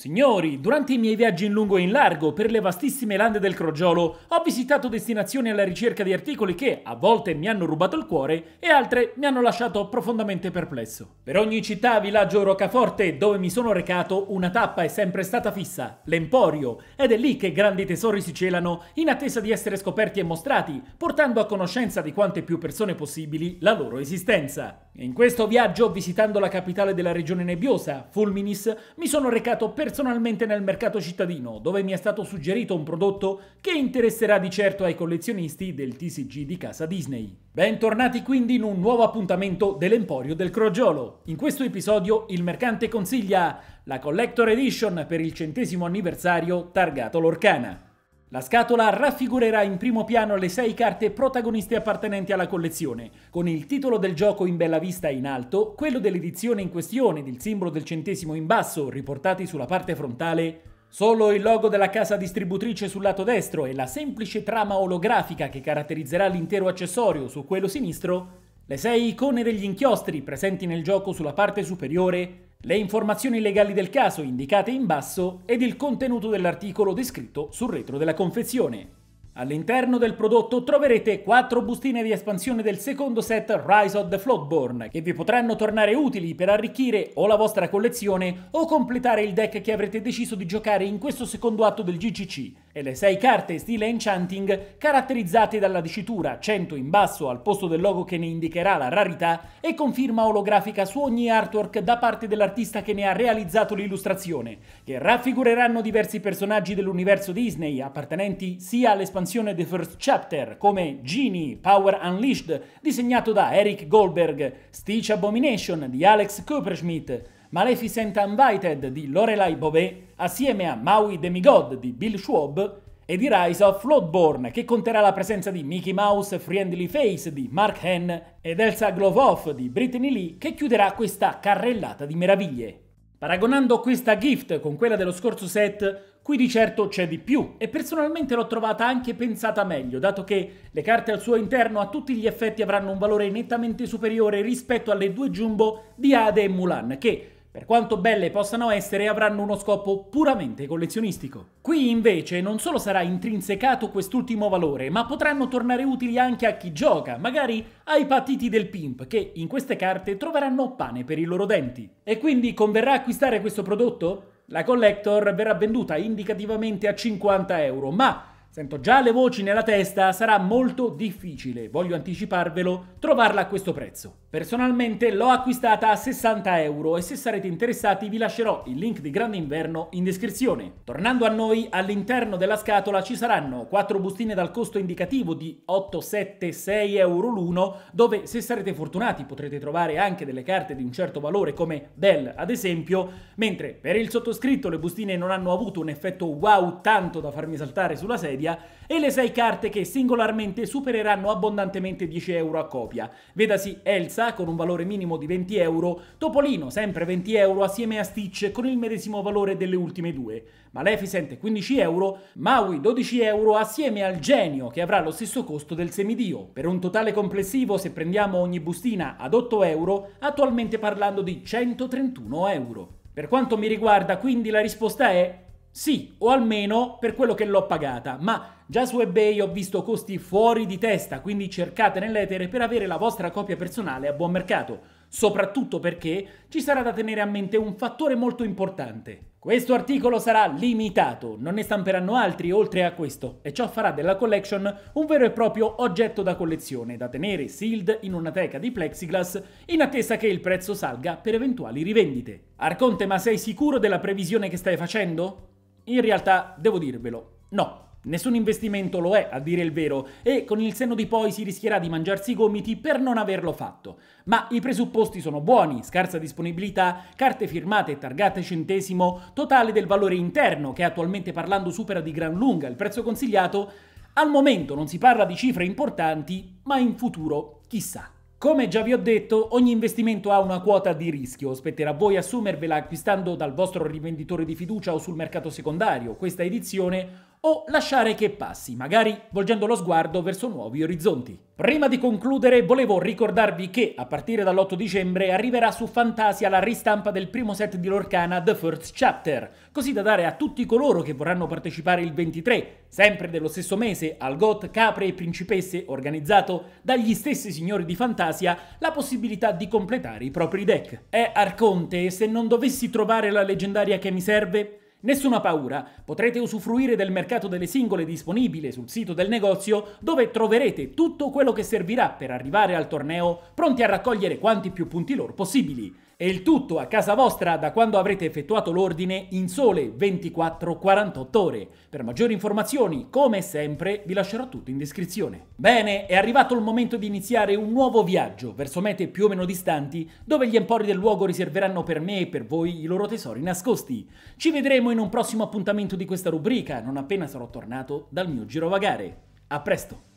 Signori, durante i miei viaggi in lungo e in largo per le vastissime lande del Crogiolo, ho visitato destinazioni alla ricerca di articoli che a volte mi hanno rubato il cuore e altre mi hanno lasciato profondamente perplesso. Per ogni città, villaggio o roccaforte dove mi sono recato, una tappa è sempre stata fissa, l'Emporio, ed è lì che grandi tesori si celano in attesa di essere scoperti e mostrati, portando a conoscenza di quante più persone possibili la loro esistenza. In questo viaggio, visitando la capitale della regione nebbiosa, Fulminis, mi sono recato personalmente nel mercato cittadino, dove mi è stato suggerito un prodotto che interesserà di certo ai collezionisti del TCG di casa Disney. Bentornati quindi in un nuovo appuntamento dell'Emporio del Crogiolo. In questo episodio il mercante consiglia la Collector Edition per il centesimo anniversario targato Lorcana. La scatola raffigurerà in primo piano le sei carte protagoniste appartenenti alla collezione, con il titolo del gioco in bella vista in alto, quello dell'edizione in questione ed il simbolo del centesimo in basso, riportati sulla parte frontale, solo il logo della casa distributrice sul lato destro e la semplice trama olografica che caratterizzerà l'intero accessorio su quello sinistro, le sei icone degli inchiostri presenti nel gioco sulla parte superiore le informazioni legali del caso indicate in basso ed il contenuto dell'articolo descritto sul retro della confezione. All'interno del prodotto troverete 4 bustine di espansione del secondo set Rise of the Floodborne che vi potranno tornare utili per arricchire o la vostra collezione o completare il deck che avrete deciso di giocare in questo secondo atto del GCC, e le 6 carte stile enchanting caratterizzate dalla dicitura 100 in basso al posto del logo che ne indicherà la rarità e con firma olografica su ogni artwork da parte dell'artista che ne ha realizzato l'illustrazione, che raffigureranno diversi personaggi dell'universo Disney appartenenti sia all'espansione espansione The First Chapter, come Genie, Power Unleashed, disegnato da Eric Goldberg, Stitch Abomination di Alex Kuperschmidt, Maleficent Invited di Lorelai Bobet, assieme a Maui Demigod di Bill Schwab, e di Rise of Floodborne, che conterà la presenza di Mickey Mouse Friendly Face di Mark Henn ed Elsa Glovoff di Brittany Lee, che chiuderà questa carrellata di meraviglie. Paragonando questa gift con quella dello scorso set, qui di certo c'è di più e personalmente l'ho trovata anche pensata meglio, dato che le carte al suo interno a tutti gli effetti avranno un valore nettamente superiore rispetto alle due jumbo di Ade e Mulan, che per quanto belle possano essere, avranno uno scopo puramente collezionistico. Qui invece non solo sarà intrinsecato quest'ultimo valore, ma potranno tornare utili anche a chi gioca, magari ai patiti del pimp, che in queste carte troveranno pane per i loro denti. E quindi converrà acquistare questo prodotto? La Collector verrà venduta indicativamente a 50 euro, ma Sento già le voci nella testa, sarà molto difficile, voglio anticiparvelo, trovarla a questo prezzo. Personalmente l'ho acquistata a 60 euro e se sarete interessati vi lascerò il link di Grande Inverno in descrizione. Tornando a noi, all'interno della scatola ci saranno 4 bustine dal costo indicativo di 8, 7, 6 euro l'uno, dove se sarete fortunati potrete trovare anche delle carte di un certo valore come Dell ad esempio, mentre per il sottoscritto le bustine non hanno avuto un effetto wow tanto da farmi saltare sulla sedia, media e le 6 carte che singolarmente supereranno abbondantemente 10 euro a copia. Vedasi Elsa con un valore minimo di 20 euro, Topolino sempre 20 euro assieme a Stitch con il medesimo valore delle ultime due, Maleficent 15 euro, Maui 12 euro assieme al Genio che avrà lo stesso costo del semidio. Per un totale complessivo se prendiamo ogni bustina ad 8 euro, attualmente parlando di 131 euro. Per quanto mi riguarda quindi la risposta è sì, o almeno per quello che l'ho pagata, ma già su eBay ho visto costi fuori di testa, quindi cercate nell'etere per avere la vostra copia personale a buon mercato, soprattutto perché ci sarà da tenere a mente un fattore molto importante. Questo articolo sarà limitato, non ne stamperanno altri oltre a questo, e ciò farà della collection un vero e proprio oggetto da collezione, da tenere sealed in una teca di plexiglass in attesa che il prezzo salga per eventuali rivendite. Arconte, ma sei sicuro della previsione che stai facendo? In realtà, devo dirvelo, no. Nessun investimento lo è, a dire il vero, e con il senno di poi si rischierà di mangiarsi i gomiti per non averlo fatto. Ma i presupposti sono buoni, scarsa disponibilità, carte firmate e targate centesimo, totale del valore interno, che attualmente parlando supera di gran lunga il prezzo consigliato, al momento non si parla di cifre importanti, ma in futuro chissà. Come già vi ho detto, ogni investimento ha una quota di rischio, spetterà a voi assumervela acquistando dal vostro rivenditore di fiducia o sul mercato secondario. Questa edizione o lasciare che passi, magari volgendo lo sguardo verso nuovi orizzonti. Prima di concludere volevo ricordarvi che a partire dall'8 dicembre arriverà su Fantasia la ristampa del primo set di Lorcana The First Chapter, così da dare a tutti coloro che vorranno partecipare il 23, sempre dello stesso mese, al GOT Capre e Principesse organizzato dagli stessi signori di Fantasia, la possibilità di completare i propri deck. È Arconte, se non dovessi trovare la leggendaria che mi serve, Nessuna paura, potrete usufruire del mercato delle singole disponibile sul sito del negozio dove troverete tutto quello che servirà per arrivare al torneo pronti a raccogliere quanti più punti loro possibili e il tutto a casa vostra da quando avrete effettuato l'ordine in sole 24-48 ore. Per maggiori informazioni, come sempre, vi lascerò tutto in descrizione. Bene, è arrivato il momento di iniziare un nuovo viaggio verso mete più o meno distanti, dove gli empori del luogo riserveranno per me e per voi i loro tesori nascosti. Ci vedremo in un prossimo appuntamento di questa rubrica, non appena sarò tornato dal mio girovagare. A presto!